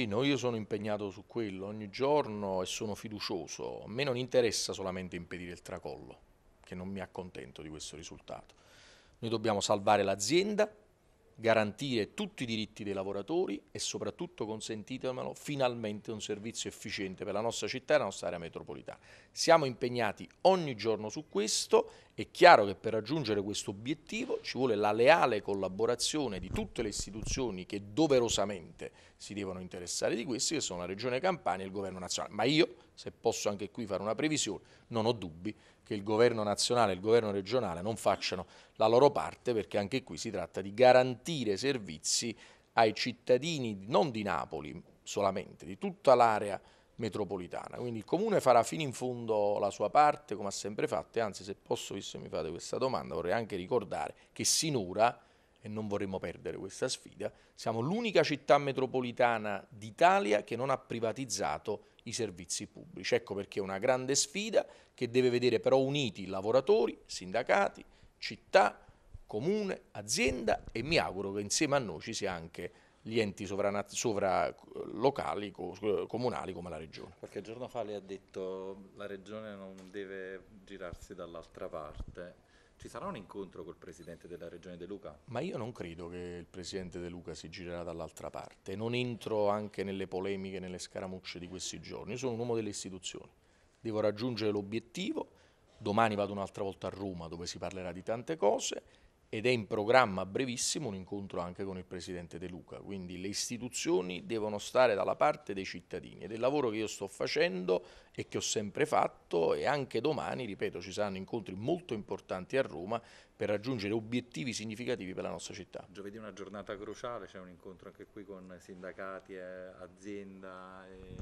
sì, no, io sono impegnato su quello ogni giorno e sono fiducioso. A me non interessa solamente impedire il tracollo, che non mi accontento di questo risultato. Noi dobbiamo salvare l'azienda, garantire tutti i diritti dei lavoratori e soprattutto, consentitemelo, finalmente un servizio efficiente per la nostra città e la nostra area metropolitana. Siamo impegnati ogni giorno su questo è chiaro che per raggiungere questo obiettivo ci vuole la leale collaborazione di tutte le istituzioni che doverosamente si devono interessare di questi, che sono la Regione Campania e il Governo nazionale. Ma io, se posso anche qui fare una previsione, non ho dubbi che il Governo nazionale e il Governo regionale non facciano la loro parte, perché anche qui si tratta di garantire servizi ai cittadini non di Napoli solamente, di tutta l'area metropolitana. Quindi il Comune farà fino in fondo la sua parte, come ha sempre fatto, e anzi se posso, visto che mi fate questa domanda, vorrei anche ricordare che sinora, e non vorremmo perdere questa sfida, siamo l'unica città metropolitana d'Italia che non ha privatizzato i servizi pubblici. Ecco perché è una grande sfida che deve vedere però uniti lavoratori, sindacati, città, comune, azienda e mi auguro che insieme a noi ci sia anche gli enti sovranaz- sovralocali, comunali come la regione. Qualche giorno fa lei ha detto che la regione non deve girarsi dall'altra parte. Ci sarà un incontro col presidente della regione De Luca? Ma io non credo che il presidente De Luca si girerà dall'altra parte. Non entro anche nelle polemiche, nelle scaramucce di questi giorni. Io sono un uomo delle istituzioni. Devo raggiungere l'obiettivo. Domani vado un'altra volta a Roma dove si parlerà di tante cose ed è in programma brevissimo un incontro anche con il Presidente De Luca, quindi le istituzioni devono stare dalla parte dei cittadini ed è il lavoro che io sto facendo e che ho sempre fatto e anche domani, ripeto, ci saranno incontri molto importanti a Roma per raggiungere obiettivi significativi per la nostra città. Giovedì è una giornata cruciale, c'è un incontro anche qui con sindacati, eh, azienda, eh,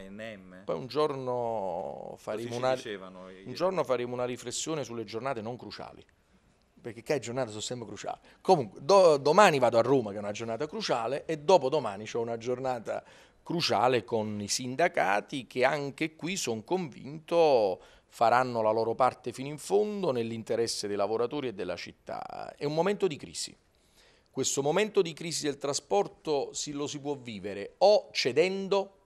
ANM. Poi un giorno faremo una, un giorno faremo una riflessione sulle giornate non cruciali perché che giornate sono sempre cruciali. Comunque, do, domani vado a Roma, che è una giornata cruciale, e dopodomani ho una giornata cruciale con i sindacati che anche qui sono convinto faranno la loro parte fino in fondo nell'interesse dei lavoratori e della città. È un momento di crisi. Questo momento di crisi del trasporto si, lo si può vivere o cedendo,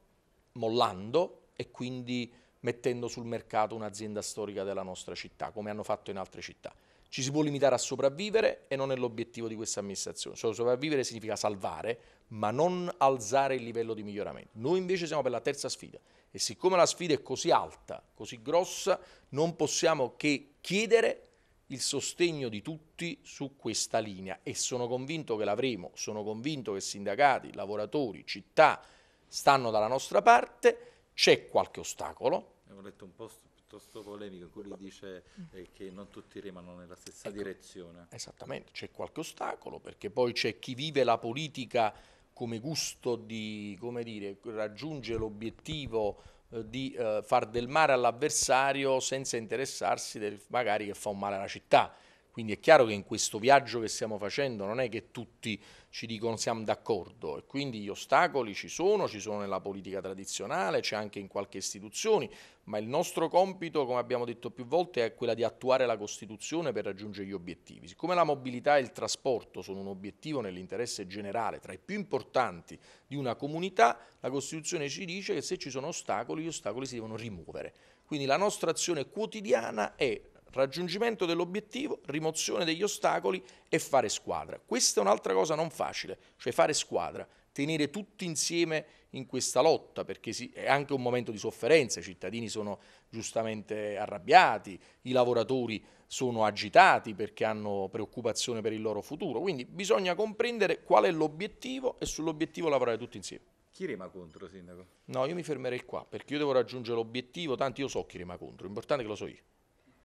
mollando e quindi mettendo sul mercato un'azienda storica della nostra città, come hanno fatto in altre città. Ci si può limitare a sopravvivere e non è l'obiettivo di questa amministrazione. Solo sopravvivere significa salvare, ma non alzare il livello di miglioramento. Noi invece siamo per la terza sfida e siccome la sfida è così alta, così grossa, non possiamo che chiedere il sostegno di tutti su questa linea e sono convinto che l'avremo, sono convinto che sindacati, lavoratori, città stanno dalla nostra parte, c'è qualche ostacolo. Avevo letto un posto piuttosto polemico in cui lui dice eh, che non tutti remano nella stessa ecco, direzione. Esattamente, c'è qualche ostacolo perché poi c'è chi vive la politica come gusto di, come dire, raggiunge l'obiettivo eh, di eh, far del male all'avversario senza interessarsi del, magari che fa un male alla città quindi è chiaro che in questo viaggio che stiamo facendo non è che tutti ci dicono siamo d'accordo e quindi gli ostacoli ci sono, ci sono nella politica tradizionale, c'è anche in qualche istituzione, ma il nostro compito, come abbiamo detto più volte, è quello di attuare la Costituzione per raggiungere gli obiettivi. Siccome la mobilità e il trasporto sono un obiettivo nell'interesse generale, tra i più importanti di una comunità, la Costituzione ci dice che se ci sono ostacoli, gli ostacoli si devono rimuovere. Quindi la nostra azione quotidiana è raggiungimento dell'obiettivo, rimozione degli ostacoli e fare squadra. Questa è un'altra cosa non facile, cioè fare squadra, tenere tutti insieme in questa lotta, perché è anche un momento di sofferenza, i cittadini sono giustamente arrabbiati, i lavoratori sono agitati perché hanno preoccupazione per il loro futuro, quindi bisogna comprendere qual è l'obiettivo e sull'obiettivo lavorare tutti insieme. Chi rema contro, Sindaco? No, io mi fermerei qua, perché io devo raggiungere l'obiettivo, tanti io so chi rema contro, l'importante è che lo so io.